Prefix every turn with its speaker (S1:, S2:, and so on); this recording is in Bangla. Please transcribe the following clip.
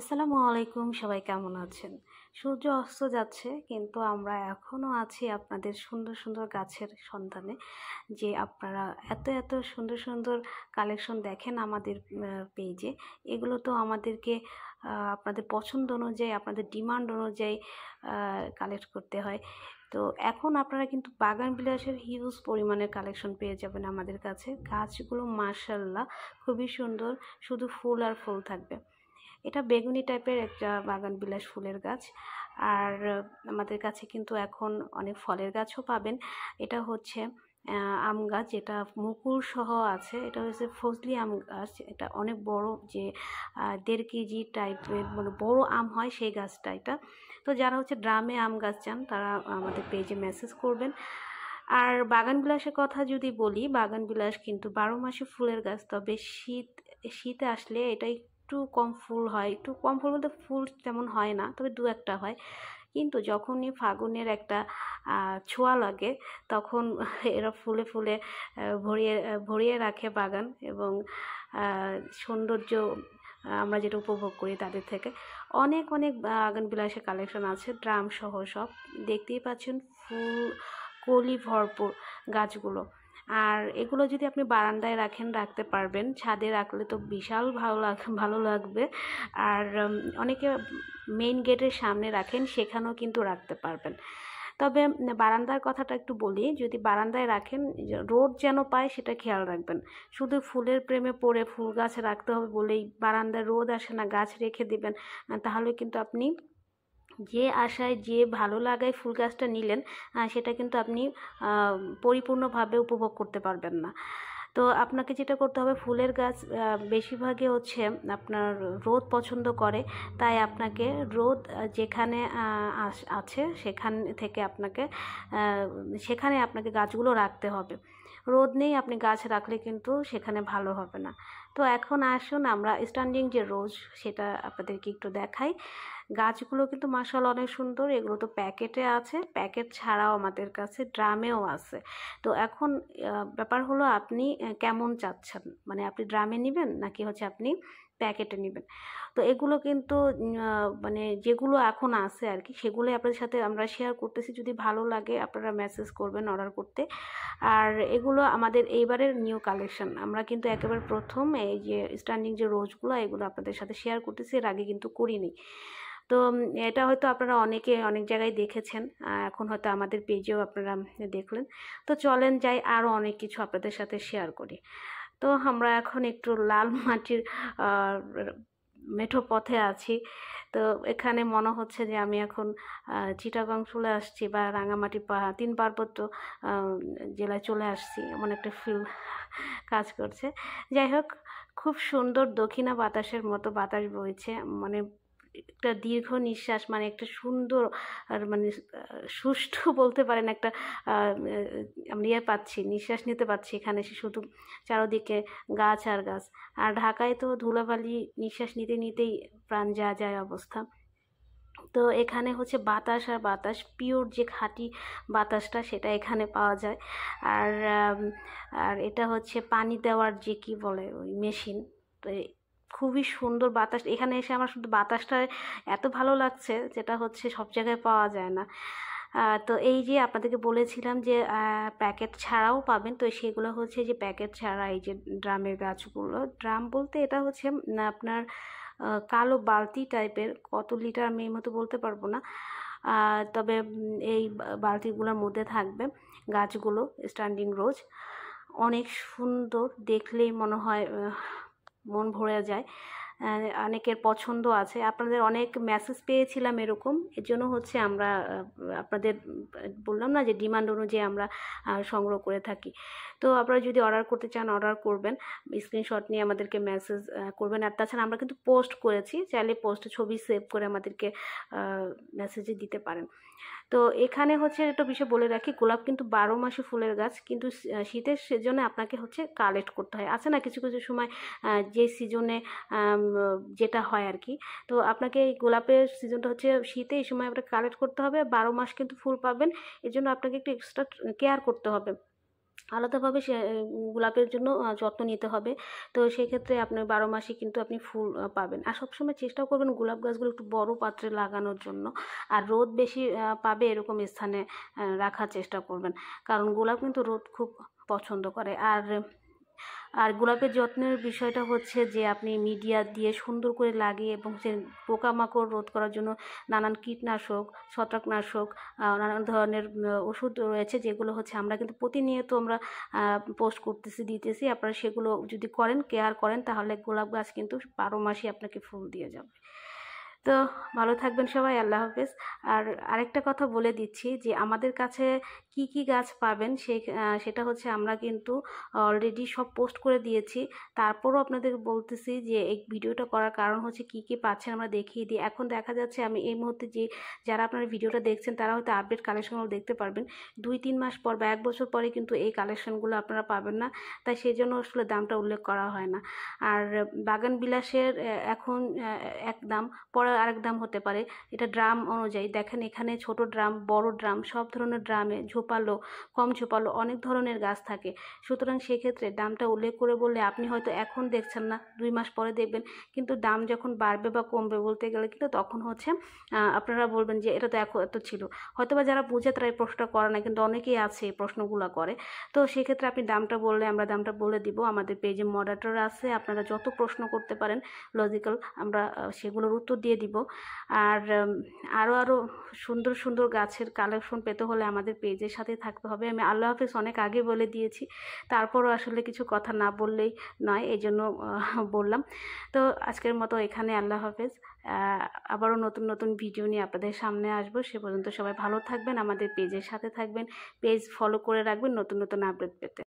S1: আসসালামু আলাইকুম সবাই কেমন আছেন সূর্য অস্ত যাচ্ছে কিন্তু আমরা এখনও আছি আপনাদের সুন্দর সুন্দর গাছের সন্ধানে যে আপনারা এত এত সুন্দর সুন্দর কালেকশন দেখেন আমাদের পেজে এগুলো তো আমাদেরকে আপনাদের পছন্দ অনুযায়ী আপনাদের ডিমান্ড অনুযায়ী কালেক্ট করতে হয় তো এখন আপনারা কিন্তু বাগান বিলাসের হিউজ পরিমাণের কালেকশন পেয়ে যাবেন আমাদের কাছে গাছগুলো মার্শাল্লাহ খুবই সুন্দর শুধু ফুল আর ফুল থাকবে এটা বেগুনি টাইপের একটা বাগান বিলাস ফুলের গাছ আর আমাদের কাছে কিন্তু এখন অনেক ফলের গাছও পাবেন এটা হচ্ছে আম গাছ যেটা মুকুর সহ আছে এটা হচ্ছে ফজলি আম গাছ এটা অনেক বড় যে দেড় কেজি টাইপের মানে বড় আম হয় সেই গাছটা এটা তো যারা হচ্ছে ড্রামে আম গাছ চান তারা আমাদের পেজে মেসেজ করবেন আর বাগান বিলাসের কথা যদি বলি বাগান বিলাস কিন্তু বারো মাসে ফুলের গাছ তবে শীত শীতে আসলে এটাই একটু কম ফুল হয় একটু কম ফুল বলতে ফুল তেমন হয় না তবে দু একটা হয় কিন্তু যখনই ফাগুনের একটা ছোঁয়া লাগে তখন এরা ফুলে ফুলে ভরিয়ে ভরিয়ে রাখে বাগান এবং সৌন্দর্য আমরা যেটা উপভোগ করি তাদের থেকে অনেক অনেক বাগান বিলাসের কালেকশন আছে ড্রাম সহ সব দেখতেই পাচ্ছেন ফুল কলি ভরপুর গাছগুলো আর এগুলো যদি আপনি বারান্দায় রাখেন রাখতে পারবেন ছাদে রাখলে তো বিশাল ভালো লাগ ভালো লাগবে আর অনেকে মেইন গেটের সামনে রাখেন সেখানেও কিন্তু রাখতে পারবেন তবে বারান্দার কথাটা একটু বলি যদি বারান্দায় রাখেন রোদ যেন পায় সেটা খেয়াল রাখবেন শুধু ফুলের প্রেমে পড়ে ফুল গাছ রাখতে হবে বলেই বারান্দায় রোদ আসে না গাছ রেখে দিবেন তাহলে কিন্তু আপনি যে আশায় যে ভালো লাগায় ফুল গাছটা নিলেন সেটা কিন্তু আপনি পরিপূর্ণভাবে উপভোগ করতে পারবেন না তো আপনাকে যেটা করতে হবে ফুলের গাছ বেশিরভাগই হচ্ছে আপনার রোদ পছন্দ করে তাই আপনাকে রোদ যেখানে আছে সেখান থেকে আপনাকে সেখানে আপনাকে গাছগুলো রাখতে হবে রোদ নেই আপনি গাছ রাখলে কিন্তু সেখানে ভালো হবে না তো এখন আসুন আমরা স্ট্যান্ডিং যে রোজ সেটা আপনাদেরকে একটু দেখাই গাছগুলো কিন্তু মাসাল অনেক সুন্দর এগুলো তো প্যাকেটে আছে প্যাকেট ছাড়াও আমাদের কাছে ড্রামেও আছে তো এখন ব্যাপার হলো আপনি কেমন চাচ্ছেন মানে আপনি ড্রামে নেবেন নাকি হচ্ছে আপনি প্যাকেটে নেবেন তো এগুলো কিন্তু মানে যেগুলো এখন আছে আর কি সেগুলো আপনাদের সাথে আমরা শেয়ার করতেছি যদি ভালো লাগে আপনারা মেসেজ করবেন অর্ডার করতে আর এগুলো আমাদের এইবারের নিউ কালেকশন আমরা কিন্তু একেবারে প্রথম এই যে স্ট্যান্ডিং যে রোজগুলো এগুলো আপনাদের সাথে শেয়ার করতেছি এর আগে কিন্তু করিনি তো এটা হয়তো আপনারা অনেকে অনেক জায়গায় দেখেছেন এখন হয়তো আমাদের পেজেও আপনারা দেখলেন তো চলেন যাই আরও অনেক কিছু আপনাদের সাথে শেয়ার করি তো আমরা এখন একটু লাল মাটির মেঠো পথে আছি তো এখানে মনে হচ্ছে যে আমি এখন চিটাগং চলে আসছি বা রাঙামাটি পাহাড় তিন পার্বত্য জেলায় চলে আসছি এমন একটা ফিল কাজ করছে যাই হোক খুব সুন্দর দক্ষিণা বাতাসের মতো বাতাস বইছে মানে একটা দীর্ঘ নিঃশ্বাস মানে একটা সুন্দর আর মানে সুষ্ঠু বলতে পারেন একটা আমরা ইয়ে পাচ্ছি নিঃশ্বাস নিতে পাচ্ছি এখানে সে শুধু চারোদিকে গাছ আর গাছ আর ঢাকায় তো ধুলাবালি নিঃশ্বাস নিতে নিতেই প্রাণ যা যায় অবস্থা তো এখানে হচ্ছে বাতাস আর বাতাস পিওর যে খাঁটি বাতাসটা সেটা এখানে পাওয়া যায় আর আর এটা হচ্ছে পানি দেওয়ার যে কি বলে ওই মেশিন তো খুবই সুন্দর বাতাস এখানে এসে আমার শুধু বাতাসটা এত ভালো লাগছে যেটা হচ্ছে সব জায়গায় পাওয়া যায় না তো এই যে আপনাদেরকে বলেছিলাম যে প্যাকেট ছাড়াও পাবেন তো সেগুলো হচ্ছে যে প্যাকেট ছাড়া এই যে ড্রামের গাছগুলো ড্রাম বলতে এটা হচ্ছে আপনার কালো বালতি টাইপের কত লিটার আমি এই মতো বলতে পারবো না তবে এই বালতিগুলোর মধ্যে থাকবে গাছগুলো স্ট্যান্ডিং রোজ অনেক সুন্দর দেখলেই মনে হয় মন ভরে যায় অনেকের পছন্দ আছে আপনাদের অনেক মেসেজ পেয়েছিলাম এরকম এর জন্য হচ্ছে আমরা আপনাদের বললাম না যে ডিমান্ড অনুযায়ী আমরা সংগ্রহ করে থাকি তো আপনারা যদি অর্ডার করতে চান অর্ডার করবেন স্ক্রিনশট নিয়ে আমাদেরকে মেসেজ করবেন আর তাছাড়া আমরা কিন্তু পোস্ট করেছি চাইলে পোস্টে ছবি সেভ করে আমাদেরকে মেসেজে দিতে পারেন তো এখানে হচ্ছে একটা বিষয় বলে রাখি গোলাপ কিন্তু বারো মাসে ফুলের গাছ কিন্তু শীতের সেজন্য আপনাকে হচ্ছে কালেক্ট করতে হয় আছে না কিছু কিছু সময় যে সিজনে যেটা হয় আর কি তো আপনাকে এই গোলাপের সিজনটা হচ্ছে শীতে এই সময় আপনাকে কালেক্ট করতে হবে বারো মাস কিন্তু ফুল পাবেন এর জন্য আপনাকে একটু এক্সট্রা কেয়ার করতে হবে আলাদাভাবে সে গোলাপের জন্য যত্ন নিতে হবে তো সেক্ষেত্রে আপনার বারো মাসে কিন্তু আপনি ফুল পাবেন আর সবসময় চেষ্টা করবেন গোলাপ গাছগুলো একটু বড় পাত্রে লাগানোর জন্য আর রোদ বেশি পাবে এরকম স্থানে রাখার চেষ্টা করবেন কারণ গোলাপ কিন্তু রোদ খুব পছন্দ করে আর আর গোলাপের যত্নের বিষয়টা হচ্ছে যে আপনি মিডিয়া দিয়ে সুন্দর করে লাগিয়ে এবং সে পোকামাকড় রোধ করার জন্য নানান কীটনাশক ছত্রাকনাশক নানান ধরনের ওষুধ রয়েছে যেগুলো হচ্ছে আমরা কিন্তু প্রতিনিয়ত আমরা পোস্ট করতেছি দিতেছি আপনারা সেগুলো যদি করেন কেয়ার করেন তাহলে গোলাপ গাছ কিন্তু বারো মাসই আপনাকে ফুল দিয়ে যাবে তো ভালো থাকবেন সবাই আল্লাহ হাফেজ আর আরেকটা কথা বলে দিচ্ছি যে আমাদের কাছে কি কি গাছ পাবেন সে সেটা হচ্ছে আমরা কিন্তু অলরেডি সব পোস্ট করে দিয়েছি তারপরও আপনাদের বলতেছি যে এই ভিডিওটা করার কারণ হচ্ছে কি কি পাচ্ছেন আমরা দেখিয়ে দিই এখন দেখা যাচ্ছে আমি এই মুহূর্তে যে যারা আপনারা ভিডিওটা দেখছেন তারা হয়তো আপডেট কালেকশনগুলো দেখতে পারবেন দুই তিন মাস পর বা এক বছর পরে কিন্তু এই কালেকশনগুলো আপনারা পাবেন না তাই সেই জন্য আসলে দামটা উল্লেখ করা হয় না আর বাগান বিলাসের এখন এক দাম পরে আরেক দাম হতে পারে এটা ড্রাম অনুযায়ী দেখেন এখানে ছোট ড্রাম বড় ড্রাম সব ধরনের ড্রামে ঝোপালো কম ঝোপালো অনেক ধরনের গাছ থাকে সুতরাং সেক্ষেত্রে দামটা উল্লেখ করে বললে আপনি হয়তো এখন দেখছেন না দুই মাস পরে দেখবেন কিন্তু দাম যখন বাড়বে বা কমবে বলতে গেলে কিন্তু তখন হচ্ছে আপনারা বলবেন যে এটা তো এখন এত ছিল হয়তো বা যারা বুঝে তারা এই প্রশ্নটা করে না কিন্তু অনেকেই আছে এই প্রশ্নগুলো করে তো সেক্ষেত্রে আপনি দামটা বললে আমরা দামটা বলে দিব আমাদের পেজে মডার্টার আছে আপনারা যত প্রশ্ন করতে পারেন লজিক্যাল আমরা সেগুলোর উত্তর দিয়ে দিব আর আরও আরও সুন্দর সুন্দর গাছের কালেকশন পেতে হলে আমাদের পেজের সাথে থাকতে হবে আমি আল্লাহ হাফিজ অনেক আগে বলে দিয়েছি তারপরও আসলে কিছু কথা না বললেই নয় এই জন্য বললাম তো আজকের মতো এখানে আল্লাহ হাফেজ আবারও নতুন নতুন ভিডিও নিয়ে আপনাদের সামনে আসবো সে পর্যন্ত সবাই ভালো থাকবেন আমাদের পেজের সাথে থাকবেন পেজ ফলো করে রাখবেন নতুন নতুন আপডেট পেতে